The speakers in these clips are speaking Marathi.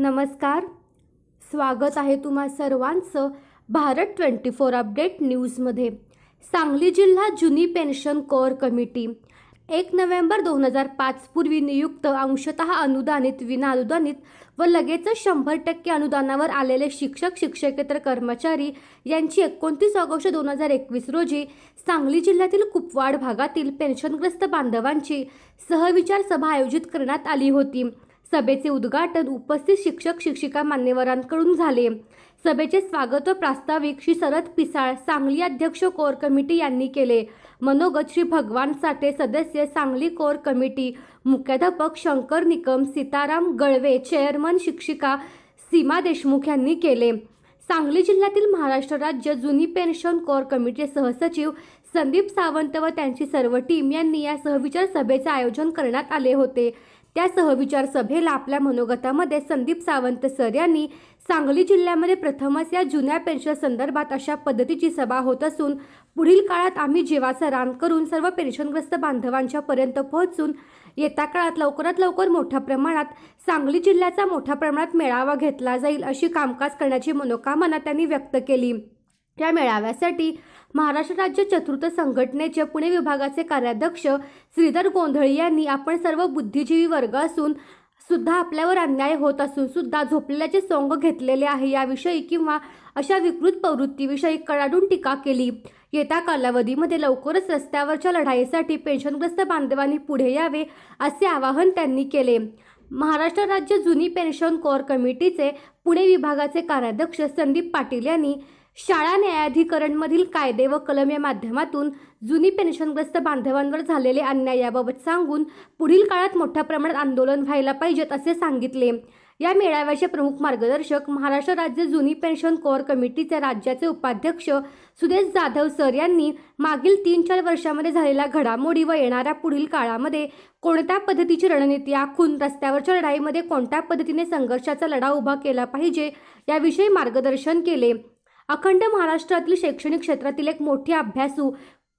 नमस्कार स्वागत आहे तुम्हा सर्वांचं भारत ट्वेंटी फोर अपडेट न्यूजमध्ये सांगली जिल्हा जुनी पेन्शन कोअर कमिटी एक नोव्हेंबर दोन हजार पाचपूर्वी नियुक्त अंशतः अनुदानित विनाअनुदानित व लगेच शंभर टक्के अनुदानावर आलेले शिक्षक शिक्षकेतर कर्मचारी यांची एकोणतीस ऑगस्ट दोन हजार एकवीस रोजी सांगली जिल्ह्यातील कुपवाड भागातील पेन्शनग्रस्त बांधवांची सहविचार सभा आयोजित करण्यात आली होती सभेचे उद्घाटन उपस्थित शिक्षक शिक्षिका मान्यवरांकडून झाले सभेचे स्वागत व प्रास्ताविक श्री शरद पिसाळ सांगली अध्यक्ष कोर कमिटी यांनी केले मनोगत श्री भगवान साठे सदस्य सांगली कोर कमिटी मुख्याध्यापक शंकर निकम सीताराम गळवे चेअरमन शिक्षिका सीमा देशमुख यांनी केले सांगली जिल्ह्यातील महाराष्ट्र राज्य जुनी पेन्शन कोर कमिटीचे सहसचिव संदीप सावंत व त्यांची सर्व टीम यांनी या सहविचार सभेचे आयोजन करण्यात आले होते त्या सहविचार सभेला आपल्या मनोगतामध्ये संदीप सावंत सर यांनी सांगली जिल्ह्यामध्ये प्रथमच या जुन्या पेन्शन संदर्भात अशा पद्धतीची सभा होत असून पुढील काळात आम्ही जीवाचा रान करून सर्व पेन्शनग्रस्त बांधवांच्या पर्यंत पोहोचून येत्या काळात लवकरात लवकर मोठ्या प्रमाणात सांगली जिल्ह्याचा मोठ्या प्रमाणात मेळावा घेतला जाईल अशी कामकाज करण्याची मनोकामना त्यांनी व्यक्त केली त्या मेळाव्यासाठी महाराष्ट्र राज्य चतुर्थ संघटनेचे पुणे विभागाचे कार्याध्यक्ष श्रीधर गोंधळी यांनी आपण सर्व बुद्धिजीवी वर्ग असून सुद्धा आपल्यावर अन्याय होत असून सुद्धा झोपलेल्याचे सोंग घेतलेले आहे याविषयी किंवा अशा विकृत प्रवृत्तीविषयी कडाडून टीका केली येत्या कालावधीमध्ये लवकरच रस्त्यावरच्या लढाईसाठी पेन्शनग्रस्त बांधवांनी पुढे यावे असे आवाहन त्यांनी केले महाराष्ट्र राज्य जुनी पेन्शन कोर कमिटीचे पुणे विभागाचे कार्याध्यक्ष संदीप पाटील यांनी शाळा न्यायाधिकरणमधील कायदे व कलम या माध्यमातून जुनी पेन्शनग्रस्त बांधवांवर झालेले अन्याय याबाबत सांगून पुढील काळात मोठ्या प्रमाणात आंदोलन व्हायला पाहिजेत असे सांगितले या मेळाव्याचे प्रमुख मार्गदर्शक महाराष्ट्र राज्य जुनी पेन्शन कोअर कमिटीचे राज्याचे उपाध्यक्ष सुदेश जाधव सर यांनी मागील तीन चार वर्षामध्ये झालेल्या घडामोडी व येणाऱ्या पुढील काळामध्ये कोणत्या पद्धतीची रणनीती आखून रस्त्यावरच्या लढाईमध्ये कोणत्या पद्धतीने संघर्षाचा लढा उभा केला पाहिजे याविषयी मार्गदर्शन केले अखंड महाराष्ट्रातील शैक्षणिक क्षेत्रातील एक मोठे अभ्यासू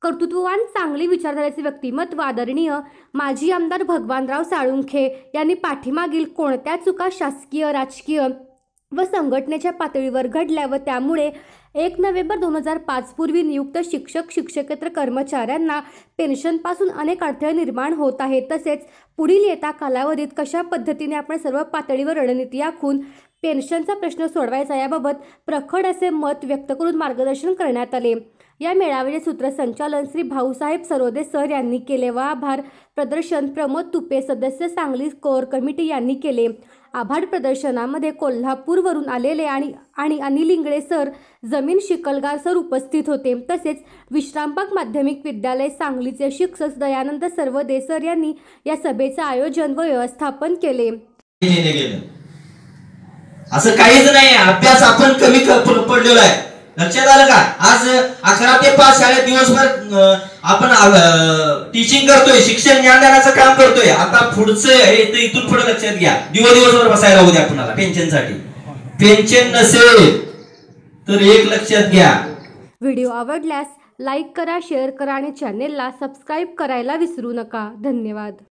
कर्तृत्ववान चांगली विचारधाराचे व्यक्तिमत्व आदरणीय माजी आमदार भगवानराव साळुंखे यांनी पाठीमागील कोणत्या चुका शासकीय राजकीय व संघटनेच्या पातळीवर घडल्या व त्यामुळे एक नोव्हेंबर दोन हजार पाच पूर्वी नियुक्त शिक्षक शिक्षकेतर कर्मचाऱ्यांना पेन्शनपासून अनेक अडथळे निर्माण होत आहेत तसेच पुढील येता कालावधीत कशा पद्धतीने आपण सर्व पातळीवर रणनीती आखून पेन्शनचा प्रश्न सोडवायचा याबाबत प्रखड असे मत व्यक्त करून मार्गदर्शन करण्यात आले या मेळाव्याचे सूत्रसंचालन श्री भाऊसाहेब सरोदे सर यांनी केले व आभार प्रदर्शन प्रमोद तुपे सदस्य सांगली कोर कमिटी यांनी केले आभार प्रदर्शनामध्ये कोल्हापूरवरून आलेले आणि आणि अनिल इंगळे सर जमीन शिकलगार सर उपस्थित होते तसेच विश्रामबाग माध्यमिक विद्यालय सांगलीचे शिक्षक दयानंद सर्वदे सर यांनी या सभेचे आयोजन व व्यवस्थापन केले असं काहीच नाही अभ्यास आपण कमी पडलेलो आहे लक्षात आलं का आज अकरा ते पाच शाळेत दिवसभर आपण टीचिंग करतोय शिक्षण ज्ञान देण्याचं काम करतोय आता पुढचं हे इथून पुढे लक्षात घ्या दिवस दिवसभर बसायला होऊ द्या कुणाला पेन्शनसाठी पेन्शन नसेल तर एक लक्षात घ्या व्हिडिओ आवडल्यास लाईक करा शेअर करा आणि चॅनेलला सबस्क्राईब करायला विसरू नका धन्यवाद